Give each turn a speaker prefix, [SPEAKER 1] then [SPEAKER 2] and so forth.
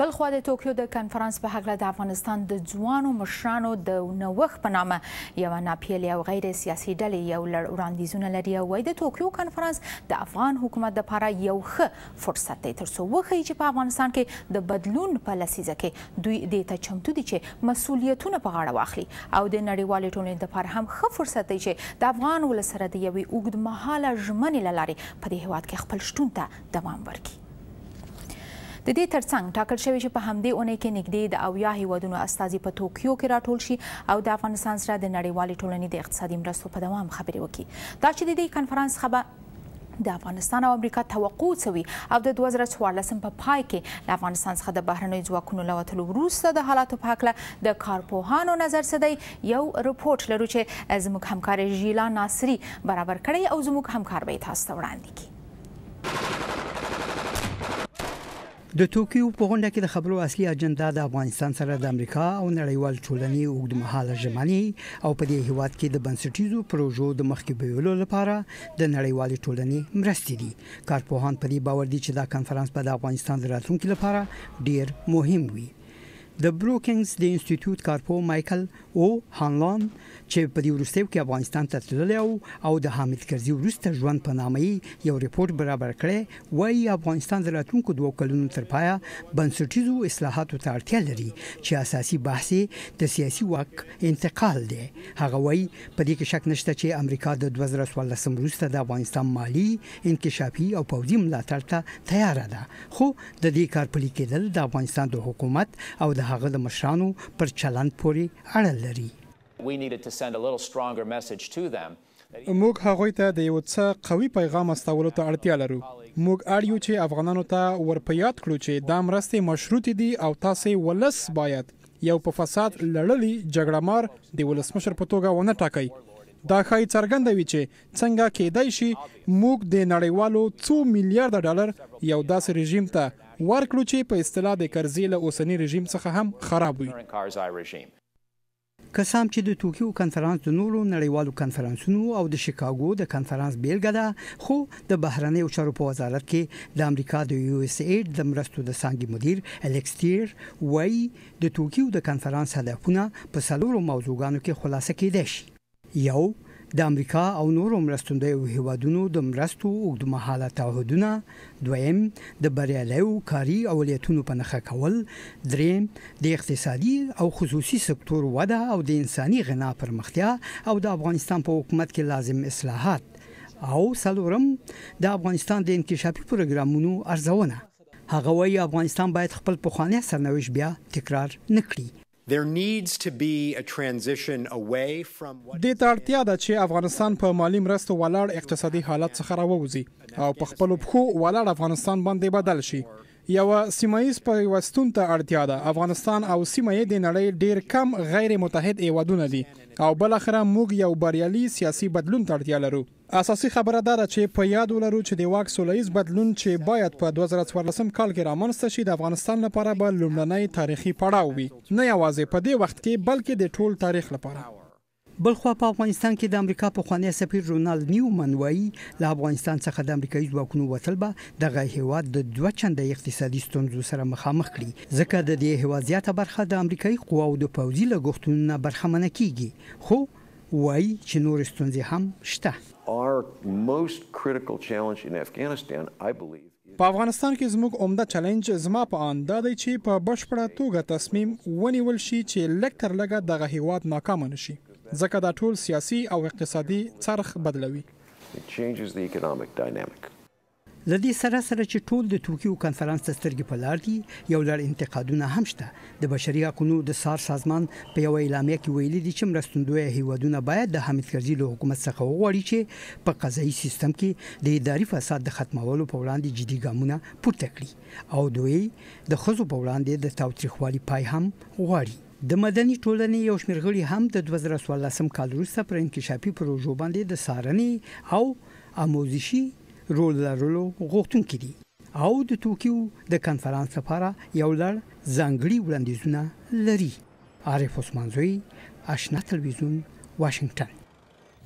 [SPEAKER 1] بلخو د ټوکیو د کانفرنس په هغله د افغانستان د ځوانو مشرانو د نوښت په نامه یو ناپیلې او غیر سیاسي ډلې یو لړ وړاندیزونه لري او وایي د ټوکیو کانفرنس د افغان حکومت لپاره یو ښه فرصت دی ترڅو وښیي چې په افغانستان کې د بدلون په لسیزه کې دوی دې ته چمتو دي چې مسولیتونه په غاړه واخلي او د نړیوالې ټولنې لپاره هم ښه فرصت دی چې د افغان ولسره د یوې اوږدمهاله ژمنې لارې په دې هیواد کې خپل شتون ته دوام ورکړي د دې ترڅنګ ټاکل شوی چې په همدې اونۍ کې نږدې د اویا هیوادونو استازي په توکیو کې راټول شي او د افغانستان سره د نړیوالې ټولنې د اقتصادي مرستو په دوام خبرې وکړي دا چې د دې کنفرانس خبر د افغانستان او امریکا توقع سوي او د 2014 په پای کې د افغانستان څخه د بهرنیو ځواکونو لوتلو وروسته د حالاتو په هکله د کارپوهانو نظر څه دی یو رپورت لرو چې زموږ همکار جیلا ناصری برابر کړی او زموږ همکار به تاسو ته وړاندې کړي
[SPEAKER 2] د ټوکیو په غونډه کې د خبرو اصلي اجندا د افغانستان سره د امریکا او نړیوال ټولنې اوږدمحاله ژمنې او په دې هیواد کې د بنسټیزو پروژو د مخکې بیولو لپاره د نړیوال ټولنې مرستې دي کارپوهان په دې باور دي چې دا کانفرنس به د افغانستان د راتلونکي لپاره ډیر مهم وي د بروکینګز د انسټیټیوټ کارپو مايكل او هانلان چې په دې وروستیو کې افغانستان ته تللی او او د حامد کرزي وروسته ژوند په نامه یو ریپورت برابر کړي وایي افغانستان د راتلونکو دوه کلونو ترپایا بنسټیزو اصلاحاتو ته اړتیا لري چې اساسي بحث د سیاسي واک انتقال دی هغه وایي په دې کې شک نشته چې امریکا د 2014 وروسته د افغانستان مالی انکشافي او پوځي ملاتړ ته تیار ده خو د دې کار پلي کېدل د افغانستان د حکومت او د د هغه د مشرانو پر چلند پورې اړه لري موږ هغه ته د یو څه قوي پیغام
[SPEAKER 3] استولو ته اړتیا لرو موږ اړیو چې افغانانو ته ورپیاد کړو چې دا مرستې مشروط دي او تاسو ولس باید یو په فساد لړلې جګړمار د ولسمشر په توګه ونه ټاکي دا ښایي څرګندوي چې څنګه کېدای شي موږ د نړیوالو 2 میلیارډ ډالر یو داسې رژیم ته ورکړو چې په اصطلاح د کرزي له اوسنی رژیم څخه هم خراب وي
[SPEAKER 2] کسام چې د توکیو کنفرانس د نورو نړیوالو کنفرانسونو او د شیکاګو د کنفرانس بیلګه ده خو د بهرنیو چارو په وزارت کې د امریکا د یو اس ایډ د مرستو د سانګي مدیر الکستیر وای د توکیو د کنفرانس هدفونه په څلورو موضوعګانو کې خلاصه کېده شي یو د امریکا او نورو مرستندویو هیوادونو د مرستو اوږدمحاله تعهدونه دویم د بریالیو کاري اولیتونو په نخښه کول دریم د اقتصادي او خصوصي سکتور وده او د انساني غنا پرمختیا او د افغانستان په حکومت کې لازم اصلاحات او څلورم د افغانستان د انکشافي پروګرامونو ارزونه هغه وی افغانستان باید خپل پخوانی سرنوشت بیا تکرار نکړي
[SPEAKER 3] د تارتیا د چې افغانستان په مالی مرستو ولاړ اقتصادي حالت څخه راووزي او په خپل بخو ولاړ افغانستان باندې بدل شي یو سیمایز پیوستون ته اړتیا ده افغانستان او سیمه یې د نړۍ ډیر کم غیر متحد ایوادونه دي او بل اخره موږ یو بریالي سیاسي بدلون ته اړتیا لرو اساسي خبره دا ده چې په یاد ولرو چې د واک سولېز بدلون چې باید په 2014 کال کې رامنځته شي د افغانستان لپاره به لومړنی تاریخي پړاو وي نه یوازې په دې وخت کې بلکې د ټول تاریخ لپاره
[SPEAKER 2] بلخو په افغانستان کې د امریکا په خوانی سفیر رونالد نیومن وایي له افغانستان څخه د امریکایي ځواکونو وتل به دغه هیواد د دوه چنده اقتصادي ستونزو سره مخامخ کړي ځکه د دې هیواد زیاته برخه د امریکایي قواو د پوځي لګښتونو نه برخمنه کیږي خو وایي چې نور ستونزې هم شته our most critical challenge in afghanistan i believe
[SPEAKER 3] په افغانستان کې زموږ عمده چیلنج زما په اند دی چې په بشپړه توګه تصمیم ونیول شي چې لکټر لګه دغه هیواد ناکام نشي ځکه دا ټول سیاسي او اقتصادي څرخ بدلوي
[SPEAKER 2] لدی سره سره چې ټول د ټوکیو کانفرنس سترګې په لار دي یو لړ انتقادونه هم شته د بشري حقوقو د سار سازمان په یو اعلامیه کې ویلي دي چې مرستندوی هیوادونه باید د حامد کرزي له حکومت څخه وغواړي چې په قضایي سیستم کې د اداري فساد د ختمولو په وړاندې جدي ګامونه پورته کړي او دوی د خزو په وړاندې د تاوتریخوالي پای هم غواړي د مدني ټولنې یو شمېر غړي هم د 2014 کال وروسته پر انکشافي پروژو باندې د سارنې او اموزشي رول لرلو غوښتونکي دي او د ټوکیو د کانفرنس لپاره یو لړ ځانګړي وړاندیزونه لري عارف عثمان زوی آشنا تلویزیون واشنگتن